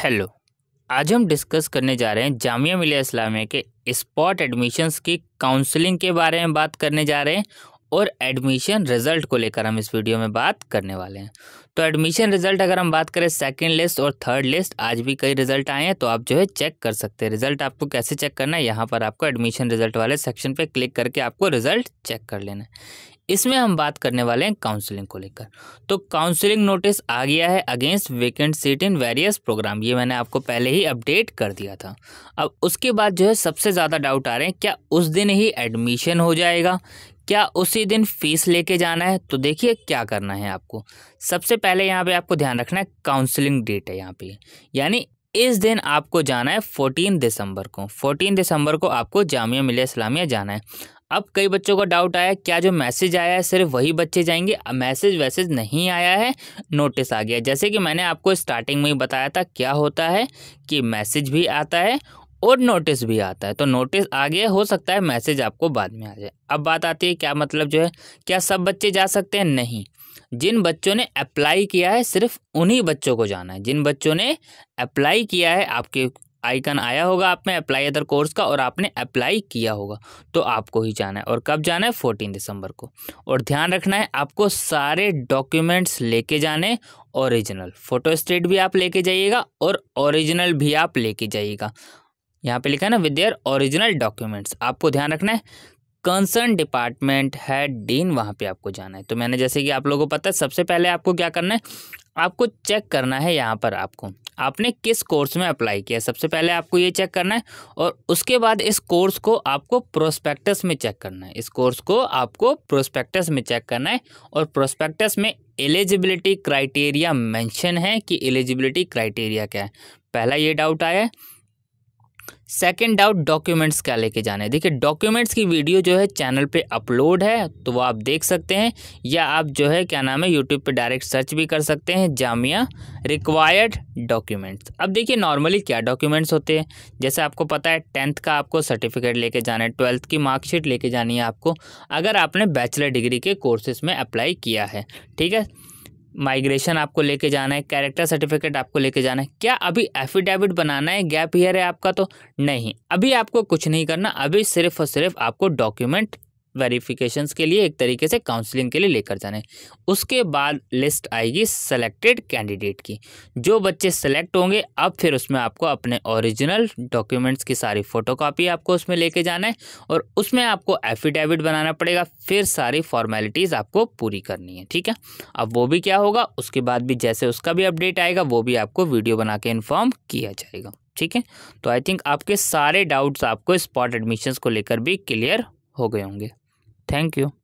Hello आज हम discuss करने जा रहे हैं जामिया मिलिया इस्लामिया के स्पॉट एडमिशन्स की काउंसलिंग के बारे में बात करने जा रहे हैं और एडमिशन रिज़ल्ट को लेकर हम इस वीडियो में बात करने वाले हैं तो एडमिशन रिज़ल्ट अगर हम बात करें सेकंड लिस्ट और थर्ड लिस्ट आज भी कई रिज़ल्ट आए हैं तो आप जो है चेक कर सकते हैं रिज़ल्ट आपको कैसे चेक करना है यहाँ पर आपको एडमिशन रिज़ल्ट वाले सेक्शन पे क्लिक करके आपको रिज़ल्ट चेक कर लेना है इसमें हम बात करने वाले हैं काउंसलिंग को लेकर तो काउंसलिंग नोटिस आ गया है against vacant seat in various program ये मैंने आपको पहले ही अपडेट कर दिया था अब उसके बाद जो है सबसे ज़्यादा डाउट आ रहे हैं क्या उस दिन ही एडमिशन हो जाएगा क्या उसी दिन फीस लेके जाना है तो देखिए क्या करना है आपको सबसे पहले यहाँ पे आपको ध्यान रखना है काउंसलिंग डेट है यहाँ पे यानी इस दिन आपको जाना है फोर्टीन दिसंबर को फोर्टीन दिसंबर को आपको जामिया मिलिया इस्लामिया जाना है अब कई बच्चों का डाउट आया क्या जो मैसेज आया है सिर्फ वही बच्चे जाएंगे मैसेज वैसेज नहीं आया है नोटिस आ गया जैसे कि मैंने आपको स्टार्टिंग में ही बताया था क्या होता है कि मैसेज भी आता है और नोटिस भी आता है तो नोटिस आ गया हो सकता है मैसेज आपको बाद में आ जाए अब बात आती है क्या मतलब जो है क्या सब बच्चे जा सकते हैं नहीं जिन बच्चों ने अप्लाई किया है सिर्फ उन्हीं बच्चों को जाना है जिन बच्चों ने अप्लाई किया है आपके आइकन आया होगा आप में अप्लाई अदर कोर्स का और आपने अप्लाई किया होगा तो आपको ही जाना है और कब जाना है फोर्टीन दिसंबर को और ध्यान रखना है आपको सारे डॉक्यूमेंट्स लेके जाने ओरिजिनल फोटो स्टेट भी आप लेके जाइएगा और ओरिजिनल भी आप लेके जाइएगा यहाँ पे लिखा है ना विद ओरिजिनल डॉक्यूमेंट्स आपको ध्यान रखना है कंसर्न डिपार्टमेंट है डीन वहाँ पर आपको जाना है तो मैंने जैसे कि आप लोगों को पता है सबसे पहले आपको क्या करना है आपको चेक करना है यहाँ पर आपको आपने किस कोर्स में अप्लाई किया सबसे पहले आपको ये चेक करना है और उसके बाद इस कोर्स को आपको प्रोस्पेक्टस में चेक करना है इस कोर्स को आपको प्रोस्पेक्टस में चेक करना है और प्रोस्पेक्टस में एलिजिबिलिटी क्राइटेरिया मेंशन है कि एलिजिबिलिटी क्राइटेरिया क्या है पहला ये डाउट आया है सेकेंड डाउट डॉक्यूमेंट्स क्या लेके जाना है देखिए डॉक्यूमेंट्स की वीडियो जो है चैनल पे अपलोड है तो वो आप देख सकते हैं या आप जो है क्या नाम है यूट्यूब पे डायरेक्ट सर्च भी कर सकते हैं जामिया रिक्वायर्ड डॉक्यूमेंट्स अब देखिए नॉर्मली क्या डॉक्यूमेंट्स होते हैं जैसे आपको पता है टेंथ का आपको सर्टिफिकेट लेके जाना है ट्वेल्थ की मार्कशीट लेके जानी है आपको अगर आपने बैचलर डिग्री के कोर्सेज में अप्लाई किया है ठीक है माइग्रेशन आपको लेके जाना है कैरेक्टर सर्टिफिकेट आपको लेके जाना है क्या अभी एफिडेविट बनाना है गैप ईयर है आपका तो नहीं अभी आपको कुछ नहीं करना अभी सिर्फ और सिर्फ आपको डॉक्यूमेंट वेरिफिकेशन के लिए एक तरीके से काउंसलिंग के लिए लेकर जाना है उसके बाद लिस्ट आएगी सेलेक्टेड कैंडिडेट की जो बच्चे सेलेक्ट होंगे अब फिर उसमें आपको अपने ओरिजिनल डॉक्यूमेंट्स की सारी फ़ोटोकॉपी आपको उसमें लेके जाना है और उसमें आपको एफिडेविट बनाना पड़ेगा फिर सारी फॉर्मेलिटीज़ आपको पूरी करनी है ठीक है अब वो भी क्या होगा उसके बाद भी जैसे उसका भी अपडेट आएगा वो भी आपको वीडियो बना के इन्फॉर्म किया जाएगा ठीक है तो आई थिंक आपके सारे डाउट्स आपको स्पॉट एडमिशन्स को लेकर भी क्लियर हो गए होंगे Thank you.